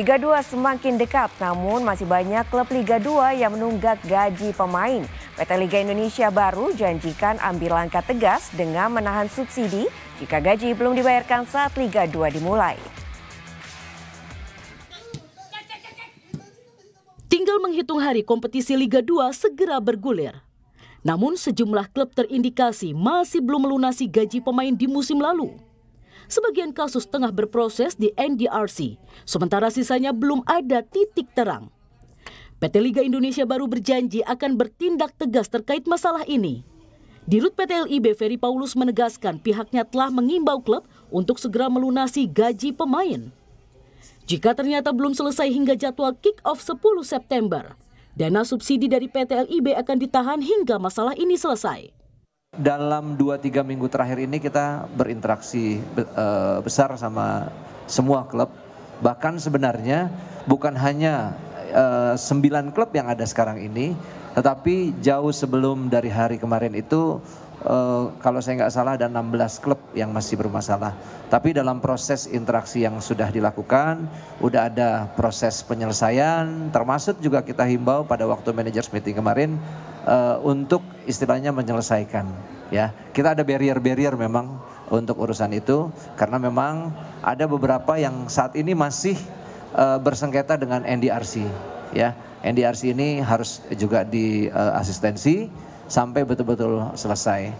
Liga 2 semakin dekat, namun masih banyak klub Liga 2 yang menunggak gaji pemain. PT Liga Indonesia baru janjikan ambil langkah tegas dengan menahan subsidi jika gaji belum dibayarkan saat Liga 2 dimulai. Tinggal menghitung hari kompetisi Liga 2 segera bergulir. Namun sejumlah klub terindikasi masih belum melunasi gaji pemain di musim lalu. Sebagian kasus tengah berproses di NDRC, sementara sisanya belum ada titik terang. PT Liga Indonesia baru berjanji akan bertindak tegas terkait masalah ini. Dirut PT LIB Ferry Paulus menegaskan pihaknya telah mengimbau klub untuk segera melunasi gaji pemain. Jika ternyata belum selesai hingga jadwal kick-off 10 September, dana subsidi dari PT LIB akan ditahan hingga masalah ini selesai dalam 2-3 minggu terakhir ini kita berinteraksi eh, besar sama semua klub. Bahkan sebenarnya bukan hanya uh, eh, 9 klub yang ada sekarang ini, tetapi jauh sebelum dari hari kemarin itu uh, kalau saya nggak salah ada 16 klub yang masih bermasalah. Tapi dalam proses interaksi yang sudah dilakukan, udah ada proses penyelesaian, termasuk juga kita himbau pada waktu manajer meeting kemarin uh, untuk istilahnya menyelesaikan ya. Kita ada barrier-barrier memang untuk urusan itu karena memang ada beberapa yang saat ini masih uh, bersengketa dengan NDRC ya. NDRC ini harus juga di uh, sampai betul-betul selesai.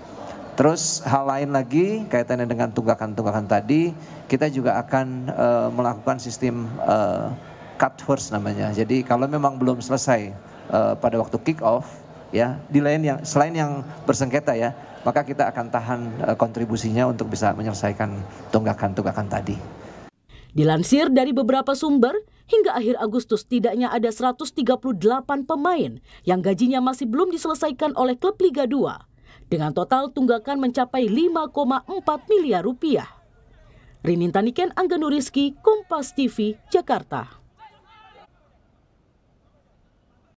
Terus hal lain lagi kaitannya dengan tunggakan-tunggakan tadi, kita juga akan uh, melakukan sistem uh, cut first namanya. Jadi kalau memang belum selesai uh, pada waktu kick off, ya di lain yang selain yang bersengketa ya maka kita akan tahan eh, kontribusinya untuk bisa menyelesaikan tunggakan-tunggakan tadi. Dilansir dari beberapa sumber, hingga akhir Agustus tidaknya ada 138 pemain yang gajinya masih belum diselesaikan oleh klub Liga 2 dengan total tunggakan mencapai 5,4 miliar rupiah. Rinintaniken Angga Nuriski, Kompas TV, Jakarta.